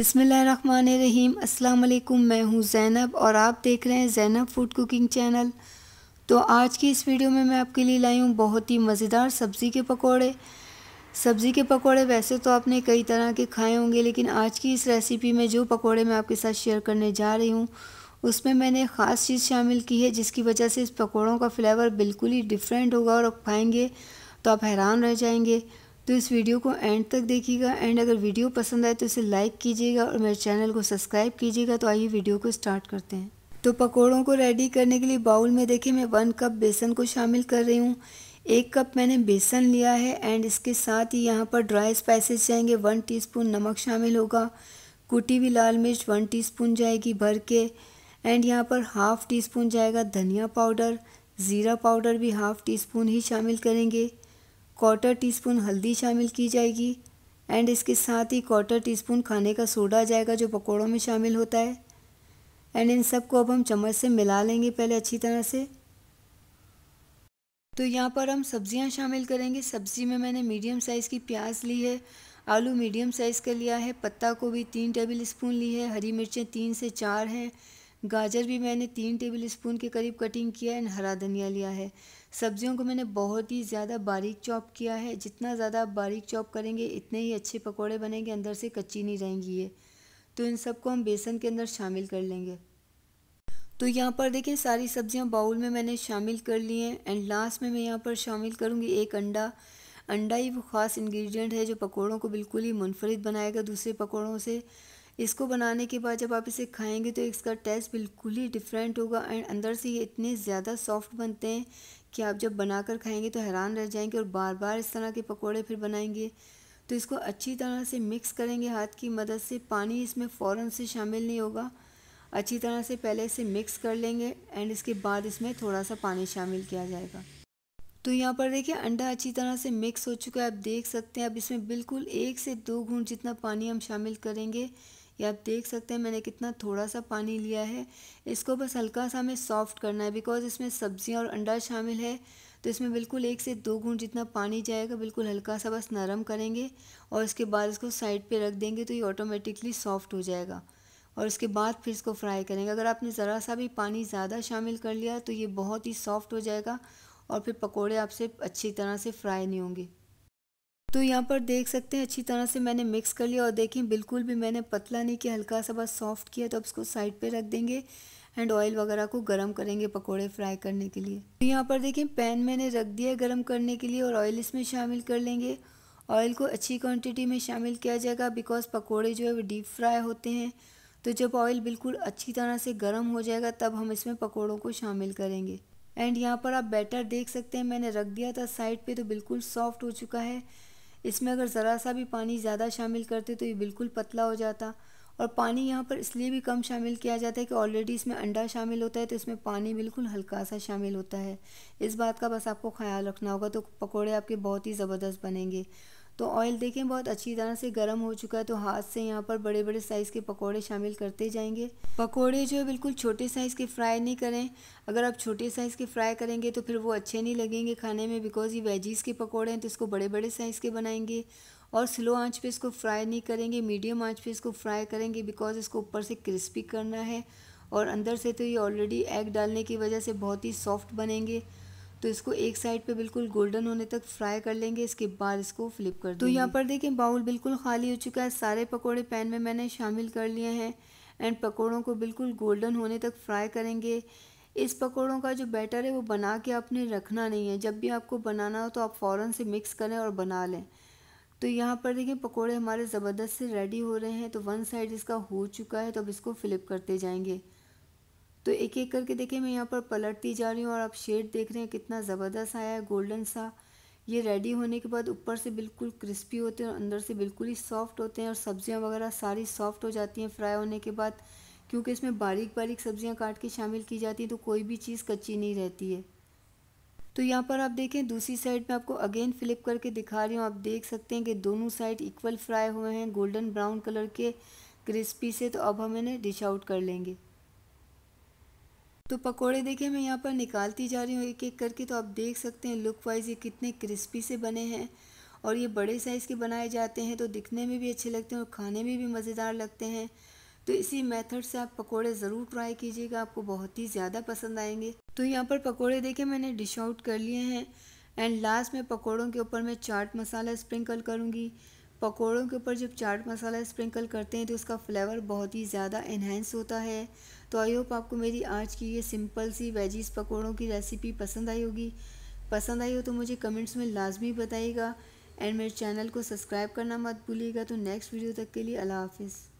बसमीम अल्लाम मैं हूँ ज़ैनब और आप देख रहे हैं ज़ैनब फूड कुकिंग चैनल तो आज की इस वीडियो में मैं आपके लिए लाई हूँ बहुत ही मज़ेदार सब्ज़ी के पकोड़े सब्ज़ी के पकोड़े वैसे तो आपने कई तरह के खाए होंगे लेकिन आज की इस रेसिपी में जो पकोड़े मैं आपके साथ शेयर करने जा रही हूँ उसमें मैंने ख़ास चीज़ शामिल की है जिसकी वजह से इस पकौड़ों का फ्लेवर बिल्कुल ही डिफरेंट होगा और खाएँगे तो आप हैरान रह जाएंगे तो इस वीडियो को एंड तक देखिएगा एंड अगर वीडियो पसंद आए तो इसे लाइक कीजिएगा और मेरे चैनल को सब्सक्राइब कीजिएगा तो आइए वीडियो को स्टार्ट करते हैं तो पकोड़ों को रेडी करने के लिए बाउल में देखिए मैं वन कप बेसन को शामिल कर रही हूँ एक कप मैंने बेसन लिया है एंड इसके साथ ही यहाँ पर ड्राई स्पाइसेस जाएंगे वन टीस्पून नमक शामिल होगा कुटी हुई लाल मिर्च वन टीस्पून जाएगी भर के एंड यहाँ पर हाफ़ टी स्पून जाएगा धनिया पाउडर ज़ीरा पाउडर भी हाफ़ टी स्पून ही शामिल करेंगे क्वार्टर टीस्पून हल्दी शामिल की जाएगी एंड इसके साथ ही क्वार्टर टीस्पून खाने का सोडा जाएगा जो पकौड़ों में शामिल होता है एंड इन सबको अब हम चम्मच से मिला लेंगे पहले अच्छी तरह से तो यहाँ पर हम सब्जियाँ शामिल करेंगे सब्ज़ी में मैंने मीडियम साइज़ की प्याज ली है आलू मीडियम साइज़ का लिया है पत्ता गोभी तीन टेबल स्पून ली है हरी मिर्चें तीन से चार हैं गाजर भी मैंने तीन टेबल स्पून के करीब कटिंग किया है एंड हरा धनिया लिया है सब्जियों को मैंने बहुत ही ज़्यादा बारीक चॉप किया है जितना ज़्यादा आप बारीक चॉप करेंगे इतने ही अच्छे पकौड़े बनेंगे अंदर से कच्ची नहीं रहेंगी ये तो इन सबको हम बेसन के अंदर शामिल कर लेंगे तो यहाँ पर देखें सारी सब्जियाँ बाउल में मैंने शामिल कर ली हैं एंड लास्ट में मैं यहाँ पर शामिल करूँगी एक अंडा अंडा ही वो ख़ास इंग्रेडिएंट है जो पकौड़ों को बिल्कुल ही मुनफरद बनाएगा दूसरे पकौड़ों से इसको बनाने के बाद जब आप इसे खाएंगे तो इसका टेस्ट बिल्कुल ही डिफरेंट होगा एंड अंदर से ये इतने ज़्यादा सॉफ्ट बनते हैं कि आप जब बनाकर खाएंगे तो हैरान रह जाएंगे और बार बार इस तरह के पकौड़े फिर बनाएंगे तो इसको अच्छी तरह से मिक्स करेंगे हाथ की मदद से पानी इसमें फ़ौर से शामिल नहीं होगा अच्छी तरह से पहले इसे मिक्स कर लेंगे एंड इसके बाद इसमें थोड़ा सा पानी शामिल किया जाएगा तो यहाँ पर देखिए अंडा अच्छी तरह से मिक्स हो चुका है आप देख सकते हैं अब इसमें बिल्कुल एक से दो घूंट जितना पानी हम शामिल करेंगे ये आप देख सकते हैं मैंने कितना थोड़ा सा पानी लिया है इसको बस हल्का सा हमें सॉफ्ट करना है बिकॉज़ इसमें सब्ज़ियाँ और अंडा शामिल है तो इसमें बिल्कुल एक से दो घूंट जितना पानी जाएगा बिल्कुल हल्का सा बस नरम करेंगे और उसके बाद इसको साइड पर रख देंगे तो ये ऑटोमेटिकली सॉफ्ट हो जाएगा और उसके बाद फिर इसको फ्राई करेंगे अगर आपने ज़रा सा भी पानी ज़्यादा शामिल कर लिया तो ये बहुत ही सॉफ्ट हो जाएगा और फिर पकौड़े आपसे अच्छी तरह से फ्राई नहीं होंगे तो यहाँ पर देख सकते हैं अच्छी तरह से मैंने मिक्स कर लिया और देखें बिल्कुल भी मैंने पतला नहीं किया हल्का सा बस सॉफ्ट किया तो अब इसको साइड पे रख देंगे एंड ऑयल वगैरह को गर्म करेंगे पकोड़े फ्राई करने के लिए तो यहाँ पर देखें पैन मैंने रख दिया है गर्म करने के लिए और ऑयल इसमें शामिल कर लेंगे ऑयल को अच्छी क्वान्टिटी में शामिल किया जाएगा बिकॉज पकौड़े जो है वो डीप फ्राई होते हैं तो जब ऑयल बिल्कुल अच्छी तरह से गर्म हो जाएगा तब हम इसमें पकौड़ों को शामिल करेंगे एंड यहाँ पर आप बैटर देख सकते हैं मैंने रख दिया था साइड पर तो बिल्कुल सॉफ्ट हो चुका है इसमें अगर ज़रा सा भी पानी ज़्यादा शामिल करते तो ये बिल्कुल पतला हो जाता और पानी यहाँ पर इसलिए भी कम शामिल किया जाता है कि ऑलरेडी इसमें अंडा शामिल होता है तो इसमें पानी बिल्कुल हल्का सा शामिल होता है इस बात का बस आपको ख्याल रखना होगा तो पकौड़े आपके बहुत ही ज़बरदस्त बनेंगे तो ऑयल देखें बहुत अच्छी तरह से गर्म हो चुका है तो हाथ से यहाँ पर बड़े बड़े साइज़ के पकोड़े शामिल करते जाएंगे पकोड़े जो है बिल्कुल छोटे साइज़ के फ्राई नहीं करें अगर आप छोटे साइज़ के फ्राई करेंगे तो फिर वो अच्छे नहीं लगेंगे खाने में बिकॉज़ ये वेजीज़ के पकौड़े हैं तो इसको बड़े बड़े साइज़ के बनाएंगे और स्लो आँच पर इसको फ्राई नहीं करेंगे मीडियम आँच पर इसको फ्राई करेंगे बिकॉज़ इसको ऊपर से क्रिस्पी करना है और अंदर से तो ये ऑलरेडी एग डालने की वजह से बहुत ही सॉफ्ट बनेंगे तो इसको एक साइड पे बिल्कुल गोल्डन होने तक फ्राई कर लेंगे इसके बाद इसको फ्लिप कर तो यहाँ पर देखें बाउल बिल्कुल खाली हो चुका है सारे पकौड़े पैन में मैंने शामिल कर लिए हैं एंड पकौड़ों को बिल्कुल गोल्डन होने तक फ्राई करेंगे इस पकौड़ों का जो बैटर है वो बना के आपने रखना नहीं है जब भी आपको बनाना हो तो आप फ़ौरन से मिक्स करें और बना लें तो यहाँ पर देखें पकौड़े हमारे ज़बरदस्त से रेडी हो रहे हैं तो वन साइड इसका हो चुका है तो अब इसको फ़्लिप करते जाएंगे तो एक एक करके देखिए मैं यहाँ पर पलटती जा रही हूँ और आप शेड देख रहे हैं कितना ज़बरदस्त आया है गोल्डन सा ये रेडी होने के बाद ऊपर से बिल्कुल क्रिस्पी होते हैं और अंदर से बिल्कुल ही सॉफ्ट होते हैं और सब्ज़ियाँ वगैरह सारी सॉफ्ट हो जाती हैं फ्राई होने के बाद क्योंकि इसमें बारीक बारीक सब्ज़ियाँ काट के शामिल की जाती हैं तो कोई भी चीज़ कच्ची नहीं रहती है तो यहाँ पर आप देखें दूसरी साइड में आपको अगेन फ्लिप करके दिखा रही हूँ आप देख सकते हैं कि दोनों साइड इक्वल फ्राई हुए हैं गोल्डन ब्राउन कलर के क्रिस्पी से तो अब हम इन्हें डिश आउट कर लेंगे तो पकोड़े देखें मैं यहाँ पर निकालती जा रही हूँ एक एक करके तो आप देख सकते हैं लुक वाइज ये कितने क्रिस्पी से बने हैं और ये बड़े साइज़ के बनाए जाते हैं तो दिखने में भी अच्छे लगते हैं और खाने में भी मज़ेदार लगते हैं तो इसी मेथड से आप पकोड़े ज़रूर ट्राई कीजिएगा आपको बहुत ही ज़्यादा पसंद आएंगे तो यहाँ पर पकोड़े देखे मैंने डिश आउट कर लिए हैं एंड लास्ट में पकोड़ों के ऊपर मैं चाट मसाला स्प्रिंकल करूँगी पकोड़ों के ऊपर जब चाट मसाला स्प्रिंकल करते हैं तो उसका फ्लेवर बहुत ही ज़्यादा इन्हेंस होता है तो आई होप आपको मेरी आज की ये सिंपल सी वेजीज पकोड़ों की रेसिपी पसंद आई होगी पसंद आई हो तो मुझे कमेंट्स में लाजमी बताइएगा एंड मेरे चैनल को सब्सक्राइब करना मत भूलिएगा तो नेक्स्ट वीडियो तक के लिए अल्लाह हाफिज़